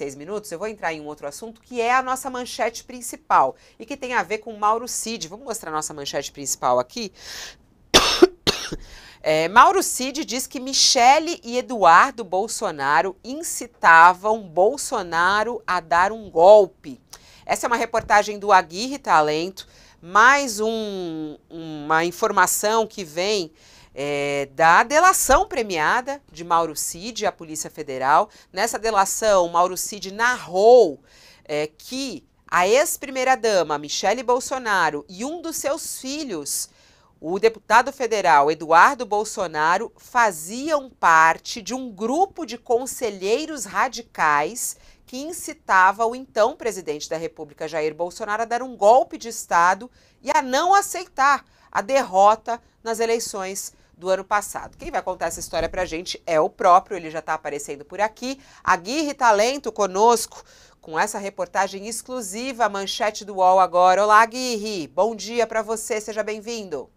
seis minutos, eu vou entrar em um outro assunto que é a nossa manchete principal e que tem a ver com Mauro Cid. Vamos mostrar a nossa manchete principal aqui. É, Mauro Cid diz que Michele e Eduardo Bolsonaro incitavam Bolsonaro a dar um golpe. Essa é uma reportagem do Aguirre Talento, mais um, uma informação que vem é, da delação premiada de Mauro Cid à Polícia Federal. Nessa delação, Mauro Cid narrou é, que a ex-primeira-dama Michele Bolsonaro e um dos seus filhos, o deputado federal Eduardo Bolsonaro, faziam parte de um grupo de conselheiros radicais que incitava o então presidente da República, Jair Bolsonaro, a dar um golpe de Estado e a não aceitar a derrota nas eleições do ano passado. Quem vai contar essa história para a gente é o próprio, ele já está aparecendo por aqui. Aguirre Talento conosco com essa reportagem exclusiva, manchete do UOL agora. Olá, Aguirre, bom dia para você, seja bem-vindo.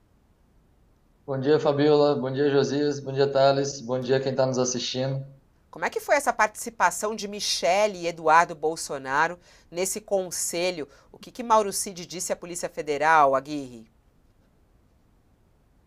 Bom dia, Fabiola, bom dia, Josias, bom dia, Thales, bom dia quem está nos assistindo. Como é que foi essa participação de Michele e Eduardo Bolsonaro nesse conselho? O que, que Mauro Cid disse à Polícia Federal, Aguirre?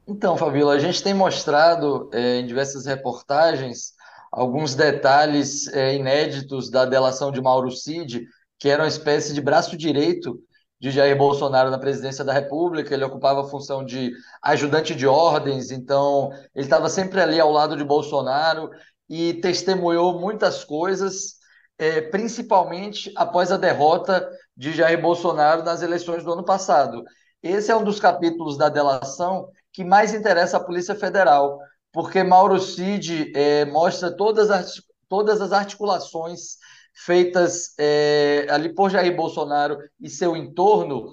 Então, Fabíola, a gente tem mostrado é, em diversas reportagens alguns detalhes é, inéditos da delação de Mauro Cid, que era uma espécie de braço direito de Jair Bolsonaro na presidência da República. Ele ocupava a função de ajudante de ordens, então ele estava sempre ali ao lado de Bolsonaro e testemunhou muitas coisas, é, principalmente após a derrota de Jair Bolsonaro nas eleições do ano passado. Esse é um dos capítulos da delação que mais interessa à Polícia Federal, porque Mauro Cid é, mostra todas as, todas as articulações feitas é, ali por Jair Bolsonaro e seu entorno,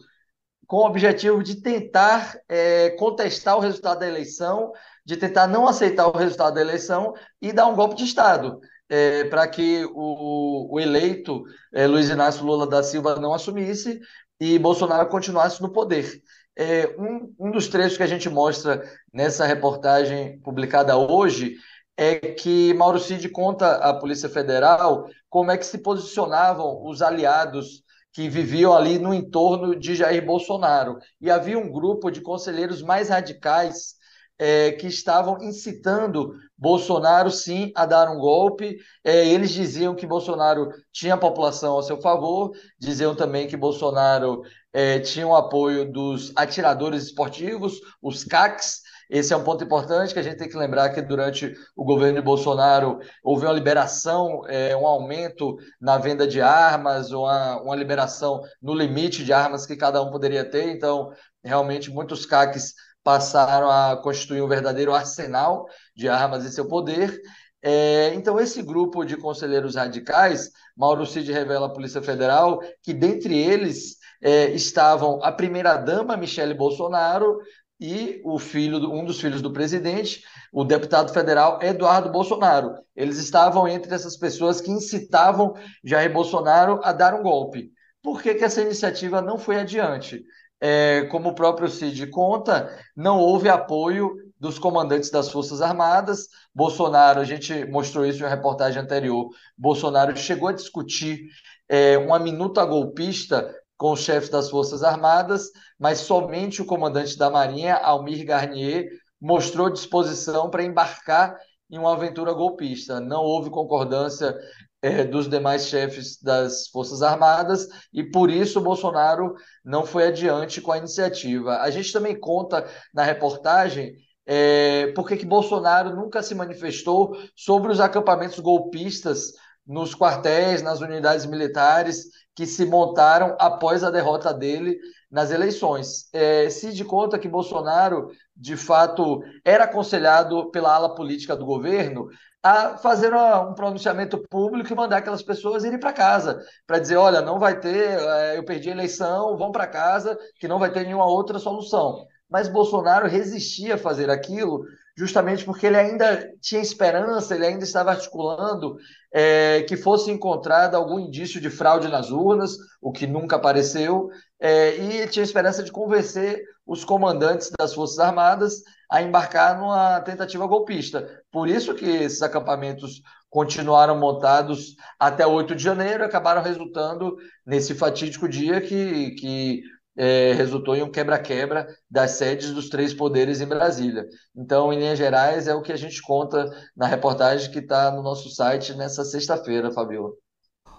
com o objetivo de tentar é, contestar o resultado da eleição, de tentar não aceitar o resultado da eleição e dar um golpe de Estado. É, para que o, o eleito é, Luiz Inácio Lula da Silva não assumisse e Bolsonaro continuasse no poder. É, um, um dos trechos que a gente mostra nessa reportagem publicada hoje é que Mauro Cid conta à Polícia Federal como é que se posicionavam os aliados que viviam ali no entorno de Jair Bolsonaro. E havia um grupo de conselheiros mais radicais é, que estavam incitando Bolsonaro, sim, a dar um golpe. É, eles diziam que Bolsonaro tinha a população a seu favor, diziam também que Bolsonaro é, tinha o apoio dos atiradores esportivos, os CACs. Esse é um ponto importante que a gente tem que lembrar que durante o governo de Bolsonaro houve uma liberação, é, um aumento na venda de armas, uma, uma liberação no limite de armas que cada um poderia ter. Então, realmente, muitos CACs passaram a constituir um verdadeiro arsenal de armas em seu poder. É, então, esse grupo de conselheiros radicais, Mauro Cid revela à Polícia Federal que, dentre eles, é, estavam a primeira-dama Michele Bolsonaro e o filho, um dos filhos do presidente, o deputado federal Eduardo Bolsonaro. Eles estavam entre essas pessoas que incitavam Jair Bolsonaro a dar um golpe. Por que, que essa iniciativa não foi adiante? é, como o próprio Cid conta, não houve apoio dos comandantes das Forças Armadas. Bolsonaro, a gente mostrou isso em uma reportagem anterior, Bolsonaro chegou a discutir é, uma minuta golpista com o chefe das Forças Armadas, mas somente o comandante da Marinha, Almir Garnier, mostrou disposição para embarcar em uma aventura golpista. Não houve concordância é, dos demais chefes das Forças Armadas, e por isso Bolsonaro não foi adiante com a iniciativa. A gente também conta na reportagem é, por que Bolsonaro nunca se manifestou sobre os acampamentos golpistas nos quartéis, nas unidades militares que se montaram após a derrota dele nas eleições. É, se de conta que Bolsonaro, de fato, era aconselhado pela ala política do governo a fazer uma, um pronunciamento público e mandar aquelas pessoas irem para casa, para dizer: olha, não vai ter, é, eu perdi a eleição, vão para casa, que não vai ter nenhuma outra solução. Mas Bolsonaro resistia a fazer aquilo justamente porque ele ainda tinha esperança, ele ainda estava articulando é, que fosse encontrado algum indício de fraude nas urnas, o que nunca apareceu, é, e tinha esperança de convencer os comandantes das Forças Armadas a embarcar numa tentativa golpista. Por isso que esses acampamentos continuaram montados até 8 de janeiro, acabaram resultando nesse fatídico dia que, que é, resultou em um quebra-quebra das sedes dos três poderes em Brasília. Então, em linhas gerais, é o que a gente conta na reportagem que está no nosso site nessa sexta-feira, Fabiola.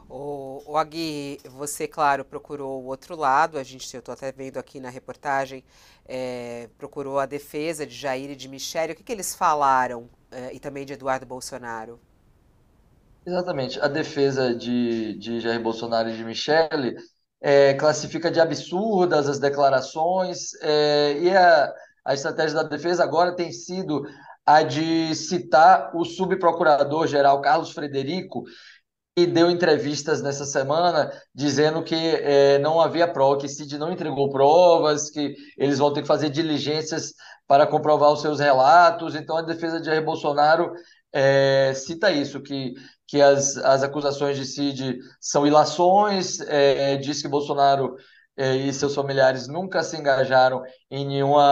O, o Agui, você, claro, procurou o outro lado, a gente, eu estou até vendo aqui na reportagem, é, procurou a defesa de Jair e de Michele. O que, que eles falaram, é, e também de Eduardo Bolsonaro? Exatamente. A defesa de, de Jair Bolsonaro e de Michele é, classifica de absurdas as declarações, é, e a, a estratégia da defesa agora tem sido a de citar o subprocurador-geral Carlos Frederico, que deu entrevistas nessa semana dizendo que é, não havia prova, que CID não entregou provas, que eles vão ter que fazer diligências para comprovar os seus relatos. Então, a defesa de Jair Bolsonaro é, cita isso, que, que as, as acusações de Cid são ilações, é, diz que Bolsonaro é, e seus familiares nunca se engajaram em nenhuma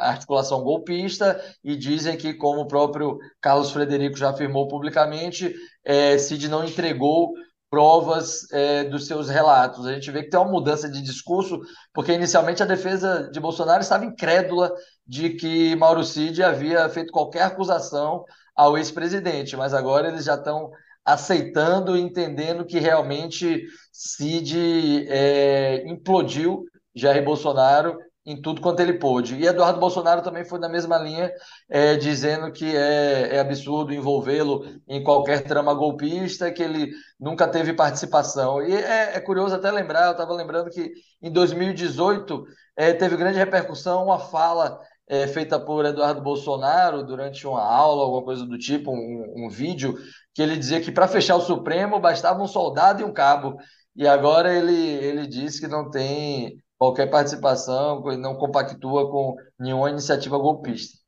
articulação golpista e dizem que, como o próprio Carlos Frederico já afirmou publicamente, é, Cid não entregou provas é, dos seus relatos. A gente vê que tem uma mudança de discurso, porque inicialmente a defesa de Bolsonaro estava incrédula de que Mauro Cid havia feito qualquer acusação ao ex-presidente, mas agora eles já estão aceitando e entendendo que realmente Cid é, implodiu Jair Bolsonaro em tudo quanto ele pôde. E Eduardo Bolsonaro também foi na mesma linha, é, dizendo que é, é absurdo envolvê-lo em qualquer trama golpista, que ele nunca teve participação. E é, é curioso até lembrar, eu estava lembrando que em 2018 é, teve grande repercussão uma fala é, feita por Eduardo Bolsonaro durante uma aula, alguma coisa do tipo, um, um vídeo, que ele dizia que para fechar o Supremo bastava um soldado e um cabo. E agora ele, ele diz que não tem qualquer participação, não compactua com nenhuma iniciativa golpista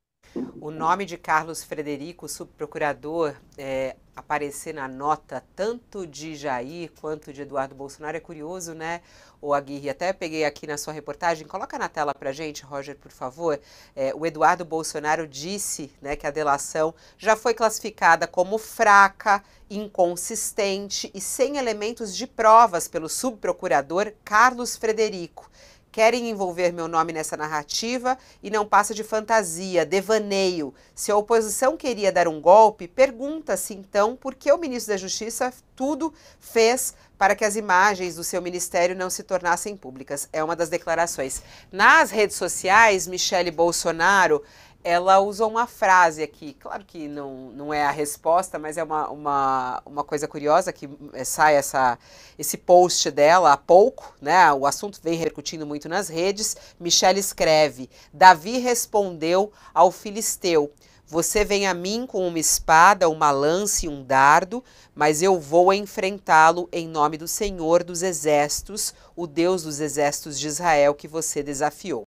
o nome de Carlos Frederico, subprocurador, é, aparecer na nota tanto de Jair quanto de Eduardo Bolsonaro é curioso, né? O Aguirre, até peguei aqui na sua reportagem, coloca na tela para gente, Roger, por favor. É, o Eduardo Bolsonaro disse né, que a delação já foi classificada como fraca, inconsistente e sem elementos de provas pelo subprocurador Carlos Frederico. Querem envolver meu nome nessa narrativa e não passa de fantasia, devaneio. Se a oposição queria dar um golpe, pergunta-se então por que o ministro da Justiça tudo fez para que as imagens do seu ministério não se tornassem públicas. É uma das declarações. Nas redes sociais, Michele Bolsonaro ela usou uma frase aqui, claro que não, não é a resposta, mas é uma, uma, uma coisa curiosa que eh, sai essa, esse post dela há pouco, né? O assunto vem repercutindo muito nas redes. Michelle escreve: Davi respondeu ao Filisteu: você vem a mim com uma espada, uma lança e um dardo, mas eu vou enfrentá-lo em nome do Senhor dos Exércitos, o Deus dos Exércitos de Israel que você desafiou.